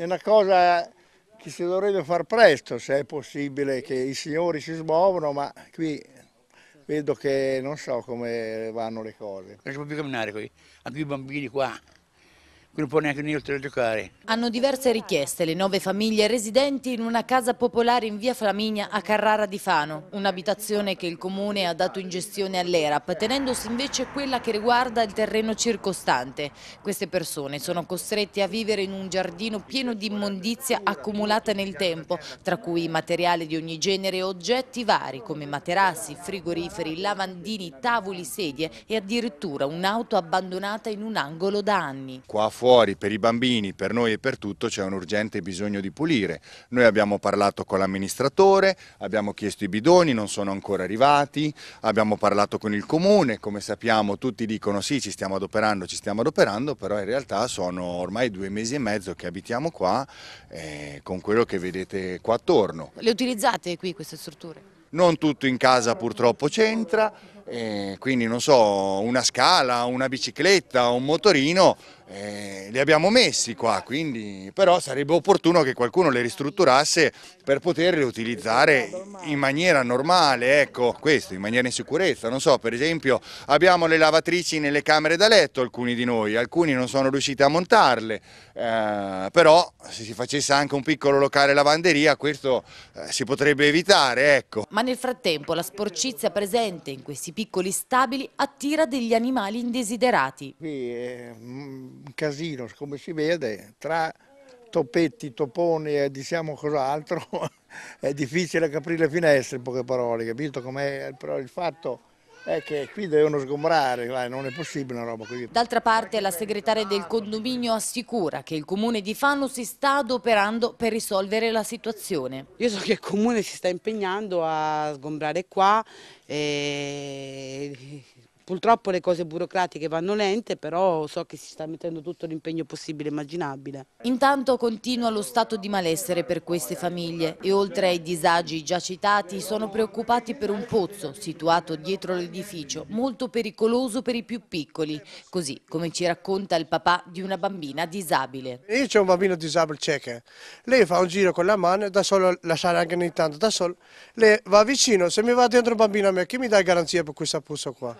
è una cosa che si dovrebbe far presto, se è possibile che i signori si smuovono, ma qui vedo che non so come vanno le cose. Non si può più camminare qui, anche i bambini qua non può neanche venire a giocare. Hanno diverse richieste le nove famiglie residenti in una casa popolare in via Flaminia a Carrara di Fano, un'abitazione che il comune ha dato in gestione all'ERAP, tenendosi invece quella che riguarda il terreno circostante. Queste persone sono costrette a vivere in un giardino pieno di immondizia accumulata nel tempo, tra cui materiale di ogni genere e oggetti vari come materassi, frigoriferi, lavandini, tavoli, sedie e addirittura un'auto abbandonata in un angolo da anni. Qua fuori per i bambini, per noi e per tutto c'è un urgente bisogno di pulire. Noi abbiamo parlato con l'amministratore, abbiamo chiesto i bidoni, non sono ancora arrivati, abbiamo parlato con il comune, come sappiamo tutti dicono sì ci stiamo adoperando, ci stiamo adoperando, però in realtà sono ormai due mesi e mezzo che abitiamo qua eh, con quello che vedete qua attorno. Le utilizzate qui queste strutture? non tutto in casa purtroppo c'entra, eh, quindi non so, una scala, una bicicletta, un motorino eh, li abbiamo messi qua, quindi, però sarebbe opportuno che qualcuno le ristrutturasse per poterle utilizzare in maniera normale, ecco, questo, in maniera in sicurezza. Non so, per esempio abbiamo le lavatrici nelle camere da letto alcuni di noi, alcuni non sono riusciti a montarle, eh, però se si facesse anche un piccolo locale lavanderia questo eh, si potrebbe evitare, ecco. Ma nel frattempo la sporcizia presente in questi piccoli stabili attira degli animali indesiderati. Qui, eh, mm, un casino, come si vede, tra topetti, toponi e diciamo cos'altro, è difficile che aprire le finestre in poche parole, capito com'è? Però il fatto è che qui devono sgombrare, non è possibile una roba così. D'altra parte la segretaria del condominio assicura che il comune di Fano si sta adoperando per risolvere la situazione. Io so che il comune si sta impegnando a sgombrare qua e Purtroppo le cose burocratiche vanno lente, però so che si sta mettendo tutto l'impegno possibile e immaginabile. Intanto continua lo stato di malessere per queste famiglie e oltre ai disagi già citati sono preoccupati per un pozzo situato dietro l'edificio, molto pericoloso per i più piccoli, così come ci racconta il papà di una bambina disabile. Io c'è un bambino disabile cieca, lei fa un giro con la mano da solo, lasciare anche ogni tanto da solo, lei va vicino, se mi va dentro un bambino a me, chi mi dà garanzia per questa pozzo qua?